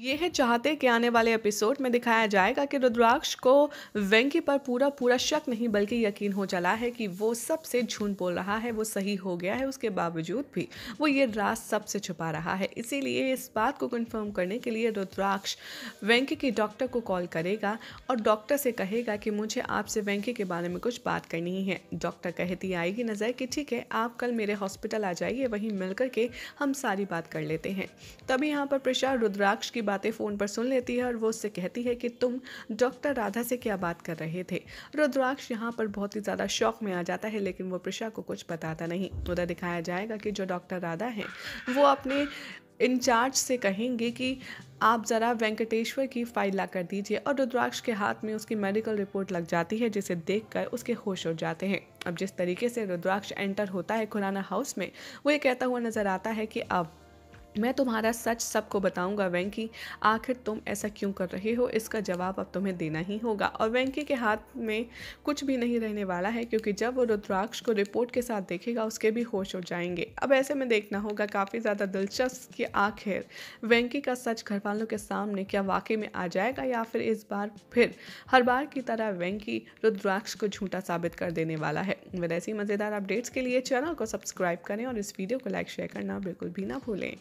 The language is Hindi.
ये है चाहते कि आने वाले एपिसोड में दिखाया जाएगा कि रुद्राक्ष को वेंकी पर पूरा पूरा शक नहीं बल्कि यकीन हो चला है कि वो सबसे झूठ बोल रहा है वो सही हो गया है उसके बावजूद भी वो ये राज सबसे छुपा रहा है इसीलिए इस बात को कंफर्म करने के लिए रुद्राक्ष वेंकी के डॉक्टर को कॉल करेगा और डॉक्टर से कहेगा कि मुझे आपसे वेंकी के बारे में कुछ बात करनी है डॉक्टर कहती आएगी नज़र कि ठीक है आप कल मेरे हॉस्पिटल आ जाइए वहीं मिल के हम सारी बात कर लेते हैं तभी यहाँ पर प्रसार रुद्राक्ष की बातें फ़ोन पर सुन लेती है और वो उससे कहती है कि तुम डॉक्टर राधा से क्या बात कर रहे थे रुद्राक्ष यहाँ पर बहुत ही ज़्यादा शौक में आ जाता है लेकिन वो प्रशा को कुछ बताता नहीं उधर दिखाया जाएगा कि जो डॉक्टर राधा हैं वो अपने इंचार्ज से कहेंगे कि आप ज़रा वेंकटेश्वर की फ़ाइल ला कर दीजिए और रुद्राक्ष के हाथ में उसकी मेडिकल रिपोर्ट लग जाती है जिसे देखकर उसके होश उड़ जाते हैं अब जिस तरीके से रुद्राक्ष एंटर होता है खुराना हाउस में वो ये कहता हुआ नज़र आता है कि अब मैं तुम्हारा सच सबको बताऊंगा वेंकी आखिर तुम ऐसा क्यों कर रहे हो इसका जवाब अब तुम्हें देना ही होगा और वेंकी के हाथ में कुछ भी नहीं रहने वाला है क्योंकि जब वो रुद्राक्ष को रिपोर्ट के साथ देखेगा उसके भी होश हो जाएंगे अब ऐसे में देखना होगा काफ़ी ज़्यादा दिलचस्प कि आखिर वेंकी का सच घर वालों के सामने क्या वाकई में आ जाएगा या फिर इस बार फिर हर बार की तरह वेंकी रुद्राक्ष को झूठा साबित कर देने वाला है मेरे ऐसी मज़ेदार अपडेट्स के लिए चैनल को सब्सक्राइब करें और इस वीडियो को लाइक शेयर करना बिल्कुल भी ना भूलें